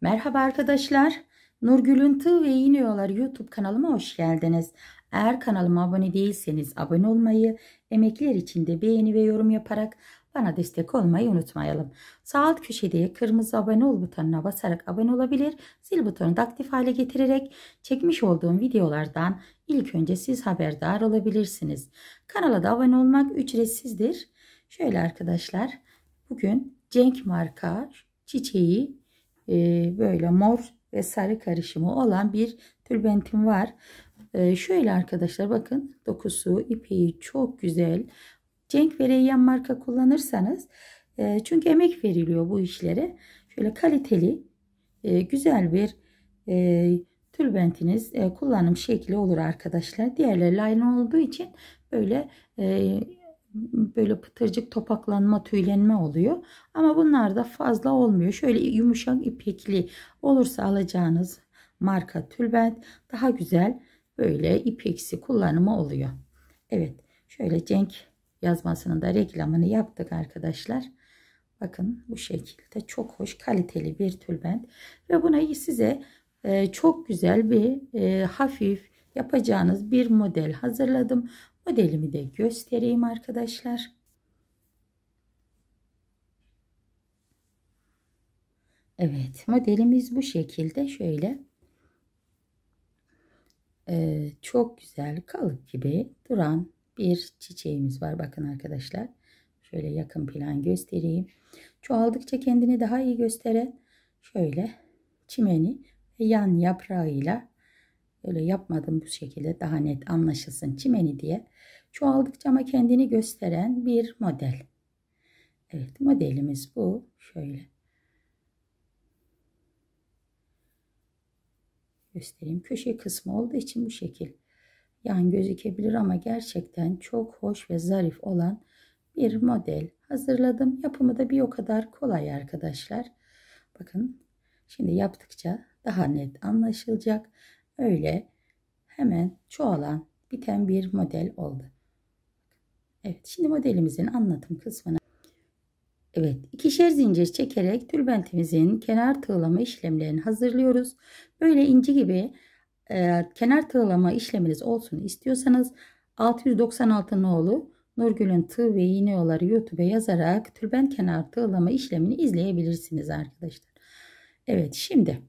Merhaba arkadaşlar. Nurgül'ün Tığ ve İğne Yolları YouTube kanalıma hoş geldiniz. Eğer kanalıma abone değilseniz abone olmayı, emekler için de beğeni ve yorum yaparak bana destek olmayı unutmayalım. Sağ alt köşede kırmızı abone ol butonuna basarak abone olabilir, zil butonunu da aktif hale getirerek çekmiş olduğum videolardan ilk önce siz haberdar olabilirsiniz. Kanala da abone olmak ücretsizdir. Şöyle arkadaşlar, bugün Cenk marka çiçeği e, böyle mor ve sarı karışımı olan bir tülbentim var. E, şöyle arkadaşlar bakın dokusu ipeği çok güzel. Cenk ve Reyyan marka kullanırsanız e, çünkü emek veriliyor bu işlere. Şöyle kaliteli e, güzel bir e, tülbentiniz e, kullanım şekli olur arkadaşlar. Diğerleri aynı olduğu için böyle e, böyle pıtırcık topaklanma tüylenme oluyor. Ama bunlar da fazla olmuyor. Şöyle yumuşak ipekli olursa alacağınız marka tülbent daha güzel böyle ipeksi kullanımı oluyor. Evet şöyle Cenk yazmasının da reklamını yaptık arkadaşlar. Bakın bu şekilde çok hoş kaliteli bir tülbent ve buna size e, çok güzel bir e, hafif yapacağınız bir model hazırladım. Modelimi de göstereyim arkadaşlar. Evet modelimiz bu şekilde şöyle ee, çok güzel kalıp gibi duran bir çiçeğimiz var. Bakın arkadaşlar şöyle yakın plan göstereyim. Çoğaldıkça kendini daha iyi gösteren şöyle çimeni yan yaprağıyla Böyle yapmadım bu şekilde daha net anlaşılsın çimeni diye. Çoğaldıkça ama kendini gösteren bir model. Evet modelimiz bu. Şöyle. Göstereyim. Köşe kısmı olduğu için bu şekil. Yan gözükebilir ama gerçekten çok hoş ve zarif olan bir model hazırladım. Yapımı da bir o kadar kolay arkadaşlar. Bakın şimdi yaptıkça daha net anlaşılacak Öyle hemen çoğalan, biten bir model oldu. Evet, şimdi modelimizin anlatım kısmına Evet, ikişer zincir çekerek tülbentimizin kenar tığlama işlemlerini hazırlıyoruz. Böyle inci gibi e, kenar tığlama işleminiz olsun istiyorsanız 696 nolu Nurgül'ün tığ ve iğne yolları YouTube'a yazarak tülbent kenar tığlama işlemini izleyebilirsiniz arkadaşlar. Evet, şimdi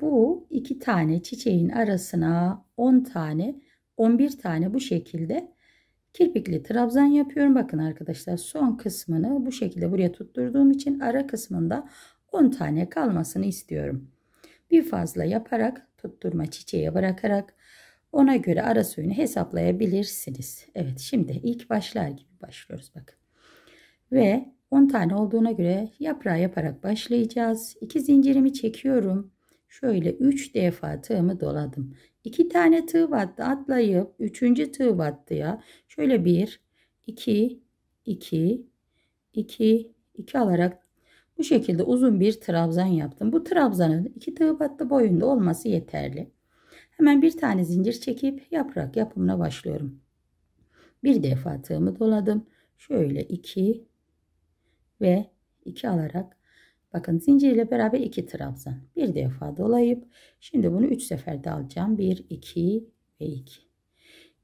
bu iki tane çiçeğin arasına 10 tane 11 tane bu şekilde kirpikli trabzan yapıyorum. Bakın arkadaşlar son kısmını bu şekilde buraya tutturduğum için ara kısmında 10 tane kalmasını istiyorum. Bir fazla yaparak tutturma çiçeğe bırakarak ona göre ara suyunu hesaplayabilirsiniz. Evet şimdi ilk başlar gibi başlıyoruz bakın. Ve 10 tane olduğuna göre yaprağı yaparak başlayacağız. 2 zincirimi çekiyorum. Şöyle 3 defa tığımı doladım. 2 tane tığ battı atlayıp 3. tığ battıya şöyle 1, 2, 2, 2, 2 alarak bu şekilde uzun bir trabzan yaptım. Bu trabzanın 2 tığ battı boyunda olması yeterli. Hemen bir tane zincir çekip yaprak yapımına başlıyorum. Bir defa tığımı doladım. Şöyle 2 ve 2 alarak Bakın zincir ile beraber 2 trabzan. Bir defa dolayıp şimdi bunu 3 seferde alacağım. 1, 2 ve 2.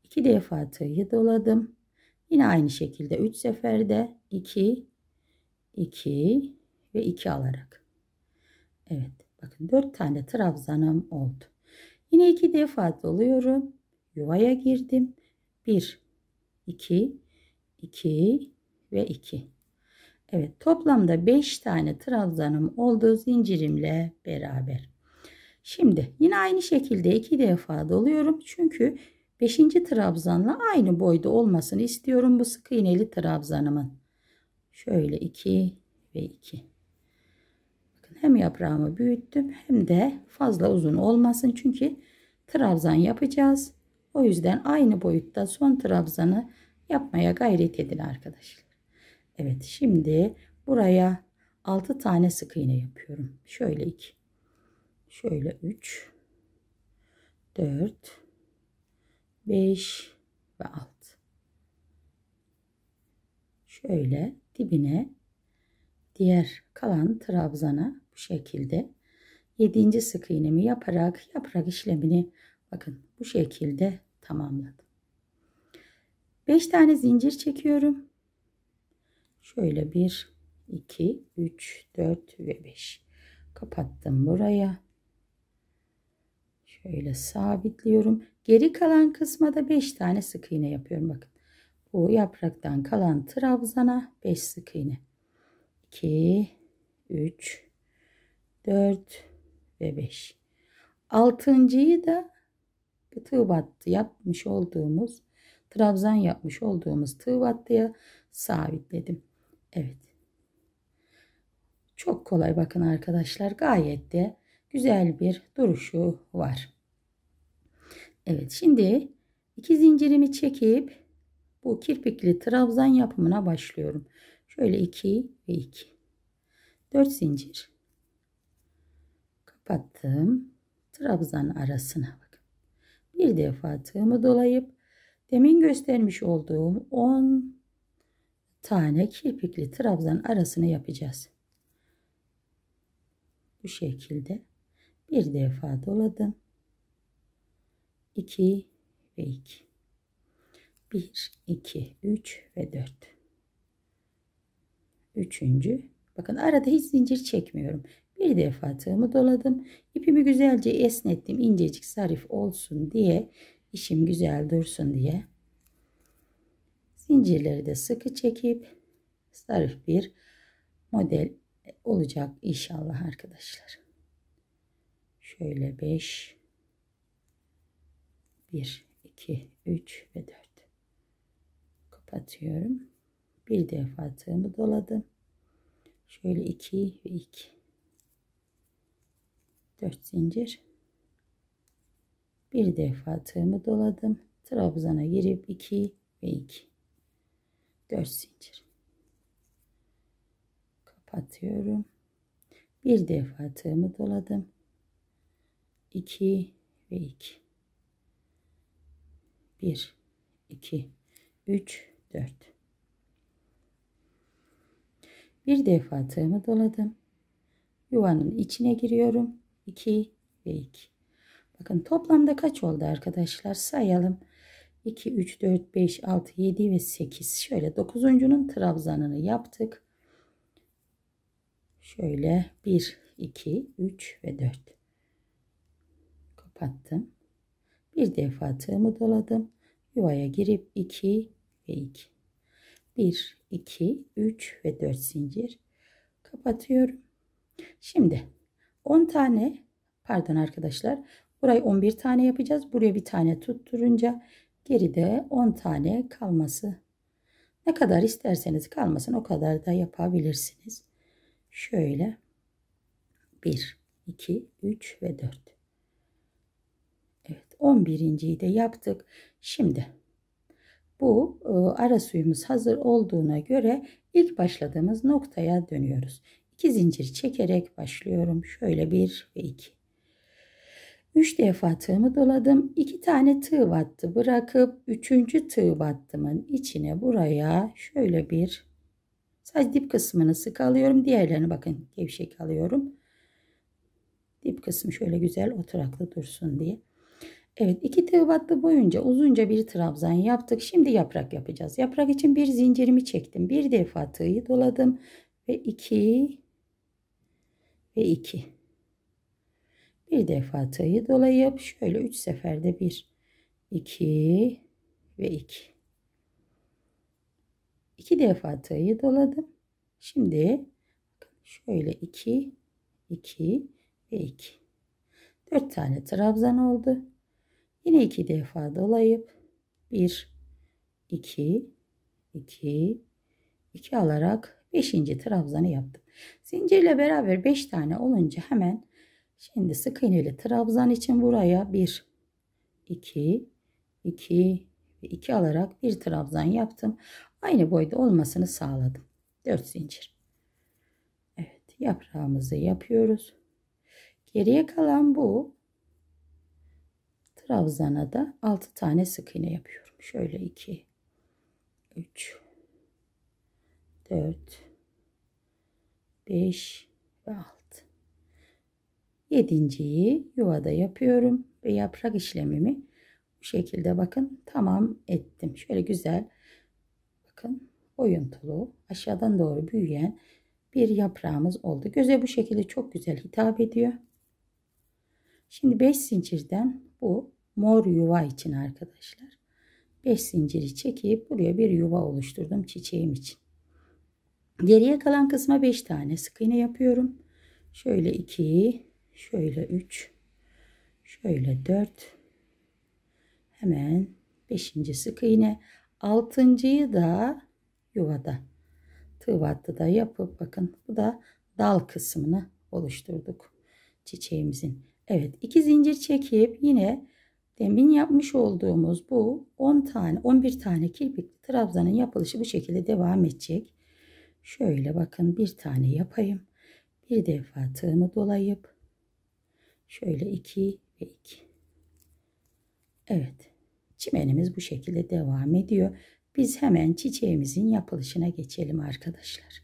2 defa tığı doladım. Yine aynı şekilde 3 seferde 2, 2 ve 2 alarak. Evet bakın 4 tane trabzanım oldu. Yine 2 defa doluyorum. Yuvaya girdim. 1, 2, 2 ve 2. Evet toplamda 5 tane trabzanım oldu zincirimle beraber. Şimdi yine aynı şekilde iki defa doluyorum. Çünkü 5. trabzanla aynı boyda olmasını istiyorum bu sık iğneli trabzanımın. Şöyle 2 ve 2. Bakın hem yaprağımı büyüttüm hem de fazla uzun olmasın. Çünkü trabzan yapacağız. O yüzden aynı boyutta son trabzanı yapmaya gayret edin arkadaşlar. Evet şimdi buraya 6 tane sık iğne yapıyorum. Şöyle 2. Şöyle 3. 4. 5 ve 6. Şöyle dibine diğer kalan trabzana bu şekilde 7. sık iğnemi yaparak yaprak işlemini bakın bu şekilde tamamladım. 5 tane zincir çekiyorum. Şöyle 1, 2, 3, 4 ve 5. Kapattım buraya. Şöyle sabitliyorum. Geri kalan kısma da 5 tane sık iğne yapıyorum. Bakın. Bu yapraktan kalan trabzana 5 sık iğne. 2, 3, 4 ve 5. Altıncıyı da tığ battı yapmış olduğumuz trabzan yapmış olduğumuz tığ battıya sabitledim. Evet. Çok kolay bakın arkadaşlar. Gayet de güzel bir duruşu var. Evet şimdi iki zincirimi çekip bu kirpikli trabzan yapımına başlıyorum. Şöyle 2 ve 2. 4 zincir. Kapattım. Trabzan arasına bakın. Bir defa tığımı dolayıp demin göstermiş olduğum 10 tane kirpikli trabzan arasını yapacağız. Bu şekilde bir defa doladım. 2 ve 2. 1, 2, 3 ve 4. Üçüncü. Bakın arada hiç zincir çekmiyorum. Bir defa tığımı doladım. İpimi güzelce esnettim. incecik zarif olsun diye. işim güzel dursun diye. Zincirleri de sıkı çekip zarif bir model olacak inşallah arkadaşlar. Şöyle 5 1 2 3 ve 4 kapatıyorum. Bir defa tığımı doladım. Şöyle 2 ve 2 4 zincir. Bir defa tığımı doladım. Trabzana girip 2 ve 2 4 zincir kapatıyorum bir defa tığımı doladım 2 ve 2 1 2 3 4 bir defa tığımı doladım yuvanın içine giriyorum 2 ve 2 bakın toplamda kaç oldu arkadaşlar sayalım 2, 3, 4, 5, 6, 7 ve 8. Şöyle dokuzuncunun trabzanını yaptık. Şöyle 1, 2, 3 ve 4. Kapattım. Bir defa tığımı doladım. Yuvaya girip 2 ve 2. 1, 2, 3 ve 4 zincir. Kapatıyorum. Şimdi 10 tane pardon arkadaşlar Burayı 11 tane yapacağız. Buraya bir tane tutturunca geride 10 tane kalması. Ne kadar isterseniz kalmasın o kadar da yapabilirsiniz. Şöyle 1, 2, 3 ve 4. Evet 11.yi de yaptık. Şimdi bu e, ara suyumuz hazır olduğuna göre ilk başladığımız noktaya dönüyoruz. 2 zincir çekerek başlıyorum. Şöyle 1 ve 2. 3 defa tığımı doladım. 2 tane tığ battı bırakıp 3. tığ battımın içine buraya şöyle bir sadece dip kısmını sık alıyorum. Diğerlerini bakın gevşek alıyorum. Dip kısmı şöyle güzel oturaklı dursun diye. Evet 2 tığ battı boyunca uzunca bir trabzan yaptık. Şimdi yaprak yapacağız. Yaprak için bir zincirimi çektim. Bir defa tığı doladım ve 2 ve 2 bir defa tığı dolayıp şöyle 3 seferde 1, 2 ve 2. 2 defa tığı doladım. Şimdi şöyle 2, 2 ve 2. 4 tane trabzan oldu. Yine 2 defa dolayıp 1, 2, 2, 2 alarak 5. trabzanı yaptım. Zincirle beraber 5 tane olunca hemen Şimdi sık iğne ile trabzan için buraya 1 2 2 ve 2 alarak bir trabzan yaptım. Aynı boyda olmasını sağladım. 4 zincir. Evet, yaprağımızı yapıyoruz. Geriye kalan bu trabzana da 6 tane sık iğne yapıyorum. Şöyle 2 3 4 5 ve 6 yedinciyi yuvada yapıyorum ve yaprak işlemimi bu şekilde bakın tamam ettim. Şöyle güzel bakın oyuntulu aşağıdan doğru büyüyen bir yaprağımız oldu. Göze bu şekilde çok güzel hitap ediyor. Şimdi 5 zincirden bu mor yuva için arkadaşlar 5 zinciri çekip buraya bir yuva oluşturdum çiçeğim için. Geriye kalan kısma 5 tane sık iğne yapıyorum. Şöyle 2 Şöyle 3. Şöyle 4. Hemen beşinci sık iğne. Altıncıyı da yuvada tığ da yapıp bakın bu da dal kısmını oluşturduk çiçeğimizin. Evet iki zincir çekip yine demin yapmış olduğumuz bu 10 tane 11 tane kirpik trabzanın yapılışı bu şekilde devam edecek. Şöyle bakın bir tane yapayım. Bir defa tığımı dolayıp Şöyle 2 ve 2. Evet. Çimenimiz bu şekilde devam ediyor. Biz hemen çiçeğimizin yapılışına geçelim arkadaşlar.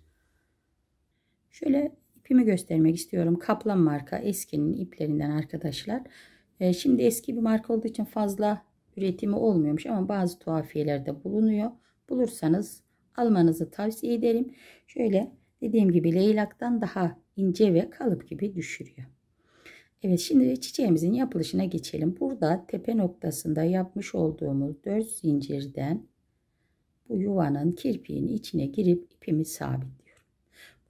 Şöyle ipimi göstermek istiyorum. Kaplan marka eskinin iplerinden arkadaşlar. E, şimdi eski bir marka olduğu için fazla üretimi olmuyormuş ama bazı tuhafiyelerde bulunuyor. Bulursanız almanızı tavsiye ederim. Şöyle dediğim gibi leylaktan daha ince ve kalıp gibi düşürüyor. Evet şimdi çiçeğimizin yapılışına geçelim. Burada tepe noktasında yapmış olduğumuz 4 zincirden bu yuvanın kirpiğin içine girip ipimi sabitliyorum.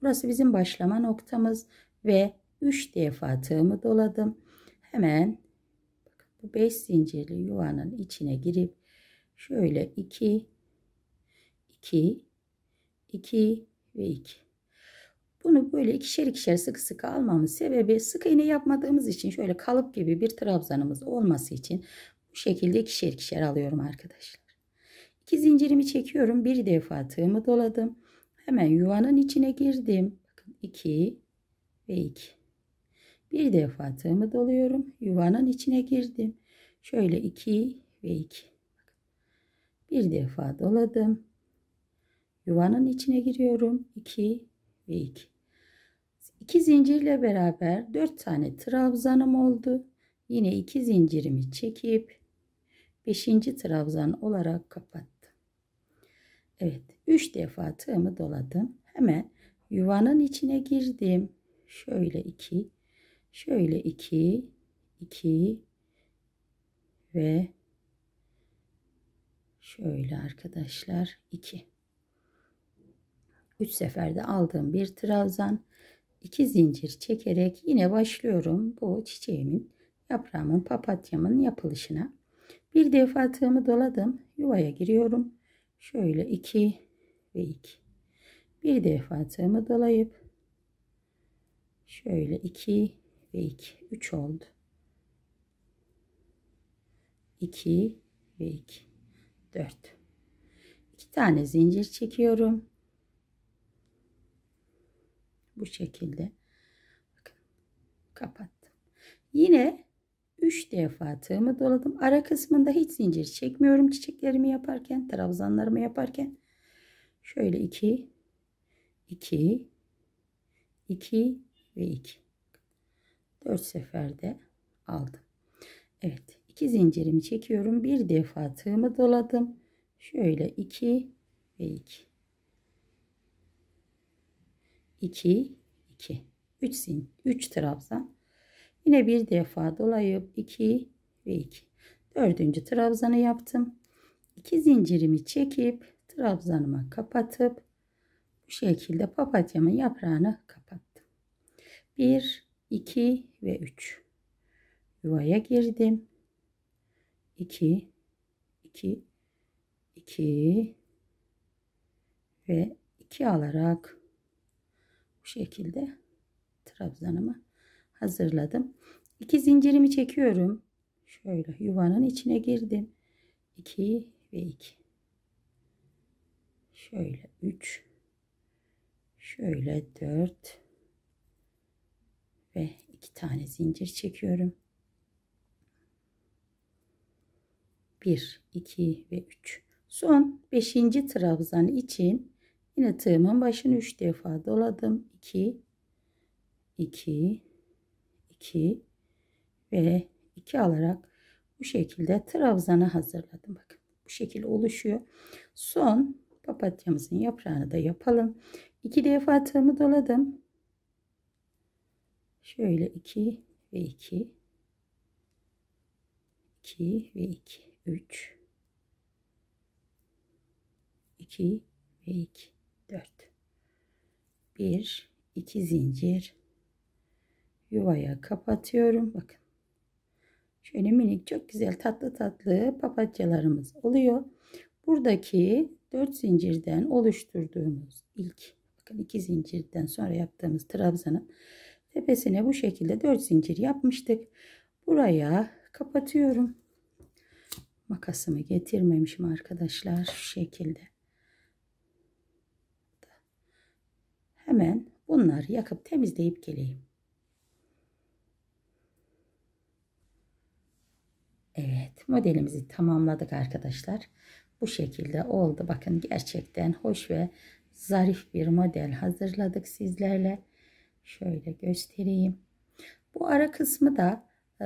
Burası bizim başlama noktamız ve 3 defa tığımı doladım. Hemen bu 5 zincirli yuvanın içine girip şöyle 2 2 2 ve 2 bunu böyle ikişer ikişer sıkı sıkı almamız sebebi sık iğne yapmadığımız için şöyle kalıp gibi bir trabzanımız olması için bu şekilde ikişer ikişer alıyorum arkadaşlar. İki zincirimi çekiyorum. Bir defa tığımı doladım. Hemen yuvanın içine girdim. Bakın 2 ve 2. Bir defa tığımı doluyorum. Yuvanın içine girdim. Şöyle 2 ve 2. Bir defa doladım. Yuvanın içine giriyorum. 2 ve 2. 2 zincirle beraber 4 tane trabzanım oldu. Yine 2 zincirimi çekip 5. trabzan olarak kapattım. Evet 3 defa tığımı doladım. Hemen yuvanın içine girdim. Şöyle 2, şöyle 2, 2 ve şöyle arkadaşlar 2. 3 seferde aldığım bir trabzan 2 zincir çekerek yine başlıyorum bu çiçeğimin yaprağımın papatyamın yapılışına. Bir defa tığımı doladım. Yuvaya giriyorum. Şöyle 2 ve 2. Bir defa tığımı dolayıp şöyle 2 ve 2. 3 oldu. 2 ve 2. 4. 2 tane zincir çekiyorum. Bu şekilde. Bakın kapattım. Yine 3 defa tığımı doladım. Ara kısmında hiç zincir çekmiyorum çiçeklerimi yaparken, trabzanlarımı yaparken. Şöyle 2 2 2 ve 2. 4 seferde aldım. Evet, 2 zincirimi çekiyorum. Bir defa tığımı doladım. Şöyle 2 ve 2. 2 2 3 zin 3 trabzan yine bir defa dolayıp 2 ve 2 dördüncü trabzanı yaptım 2 zincirimi çekip trabzanıma kapatıp bu şekilde papatyamın yaprağını kapattım 1 2 ve 3 yuvaya girdim 2 2 2 ve 2 alarak bu şekilde trabzanımı hazırladım. İki zincirimi çekiyorum. Şöyle yuvanın içine girdim. 2 ve 2. Şöyle 3. Şöyle 4 ve 2 tane zincir çekiyorum. 1, 2 ve 3. Son 5. trabzan için Yine tığımın başını 3 defa doladım. 2 2 2 ve 2 alarak bu şekilde trabzanı hazırladım. Bakın bu şekilde oluşuyor. Son papatyamızın yaprağını da yapalım. 2 defa tığımı doladım. Şöyle 2 ve 2 2 ve 2 3 2 ve 2 4 1 2 zincir yuvaya kapatıyorum bakın şöyle minik çok güzel tatlı tatlı papatyalarımız oluyor buradaki 4 zincirden oluşturduğumuz ilk bakın 2 zincirden sonra yaptığımız trabzanın tepesine bu şekilde 4 zincir yapmıştık buraya kapatıyorum makasımı getirmemişim arkadaşlar şu şekilde Hemen bunları yakıp temizleyip geleyim. Evet modelimizi tamamladık arkadaşlar. Bu şekilde oldu. Bakın gerçekten hoş ve zarif bir model hazırladık sizlerle. Şöyle göstereyim. Bu ara kısmı da e,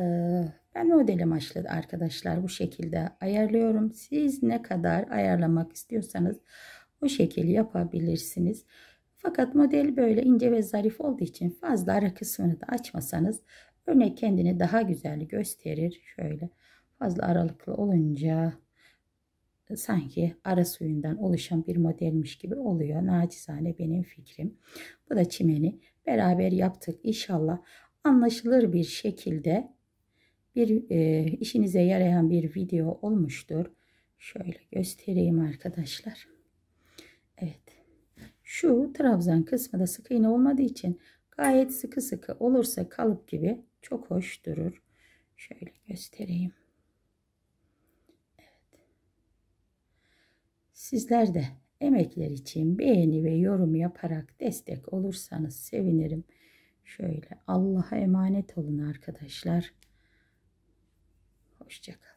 ben model amaçlı arkadaşlar bu şekilde ayarlıyorum. Siz ne kadar ayarlamak istiyorsanız o şekilde yapabilirsiniz. Fakat model böyle ince ve zarif olduğu için fazla ara kısmını da açmasanız örnek kendini daha güzel gösterir. Şöyle fazla aralıklı olunca sanki ara suyundan oluşan bir modelmiş gibi oluyor. Nacizane benim fikrim. Bu da çimeni beraber yaptık. İnşallah anlaşılır bir şekilde bir e, işinize yarayan bir video olmuştur. Şöyle göstereyim arkadaşlar. Şu trabzan kısmı da sık iğne olmadığı için gayet sıkı sıkı olursa kalıp gibi çok hoş durur. Şöyle göstereyim. Evet. Sizler de emekler için beğeni ve yorum yaparak destek olursanız sevinirim. Şöyle Allah'a emanet olun arkadaşlar. Hoşçakalın.